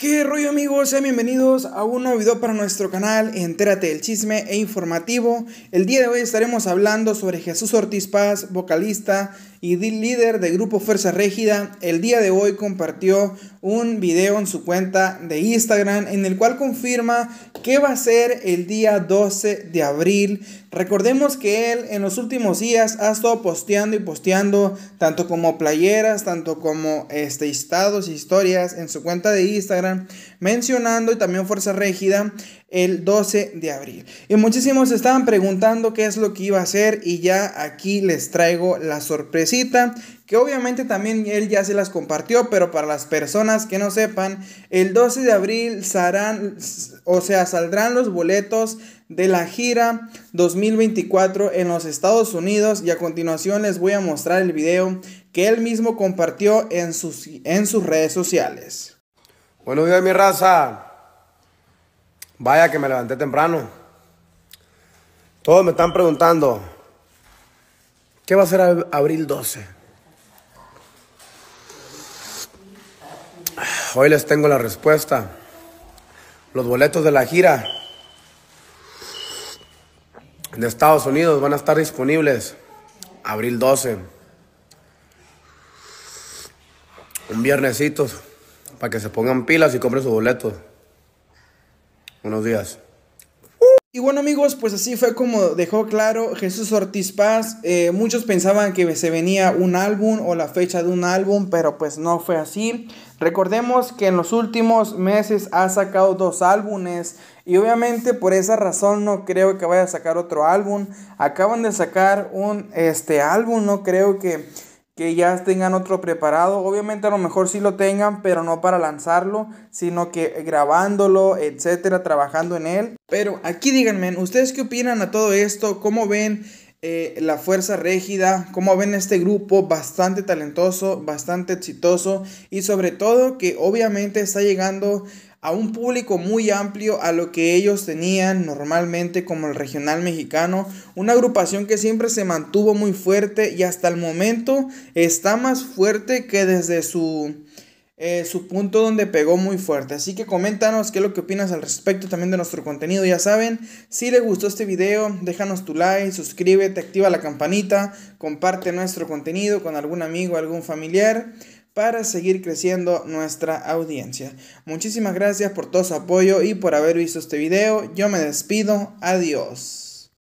¿Qué rollo amigos? Sean bienvenidos a un nuevo video para nuestro canal Entérate del chisme e informativo. El día de hoy estaremos hablando sobre Jesús Ortiz Paz, vocalista y líder de Grupo Fuerza Régida, el día de hoy compartió un video en su cuenta de Instagram en el cual confirma que va a ser el día 12 de abril. Recordemos que él en los últimos días ha estado posteando y posteando tanto como playeras, tanto como este, estados, historias en su cuenta de Instagram, mencionando y también Fuerza Régida el 12 de abril. Y muchísimos estaban preguntando qué es lo que iba a hacer y ya aquí les traigo la sorpresa que obviamente también él ya se las compartió, pero para las personas que no sepan, el 12 de abril o sea, saldrán los boletos de la gira 2024 en los Estados Unidos y a continuación les voy a mostrar el video que él mismo compartió en sus, en sus redes sociales. Bueno, días mi raza, vaya que me levanté temprano. Todos me están preguntando, ¿Qué va a ser abril 12? Hoy les tengo la respuesta. Los boletos de la gira de Estados Unidos van a estar disponibles abril 12. Un viernesito para que se pongan pilas y compren sus boletos. Buenos días. Y bueno amigos, pues así fue como dejó claro Jesús Ortiz Paz. Eh, muchos pensaban que se venía un álbum o la fecha de un álbum, pero pues no fue así. Recordemos que en los últimos meses ha sacado dos álbumes y obviamente por esa razón no creo que vaya a sacar otro álbum. Acaban de sacar un este álbum, no creo que que ya tengan otro preparado. Obviamente a lo mejor sí lo tengan, pero no para lanzarlo, sino que grabándolo, etcétera, trabajando en él. Pero aquí díganme, ¿ustedes qué opinan a todo esto? ¿Cómo ven eh, la Fuerza rígida, como ven este grupo bastante talentoso, bastante exitoso y sobre todo que obviamente está llegando a un público muy amplio a lo que ellos tenían normalmente como el regional mexicano, una agrupación que siempre se mantuvo muy fuerte y hasta el momento está más fuerte que desde su eh, su punto donde pegó muy fuerte. Así que coméntanos qué es lo que opinas al respecto también de nuestro contenido. Ya saben, si les gustó este video, déjanos tu like, suscríbete, activa la campanita, comparte nuestro contenido con algún amigo, algún familiar para seguir creciendo nuestra audiencia. Muchísimas gracias por todo su apoyo y por haber visto este video. Yo me despido. Adiós.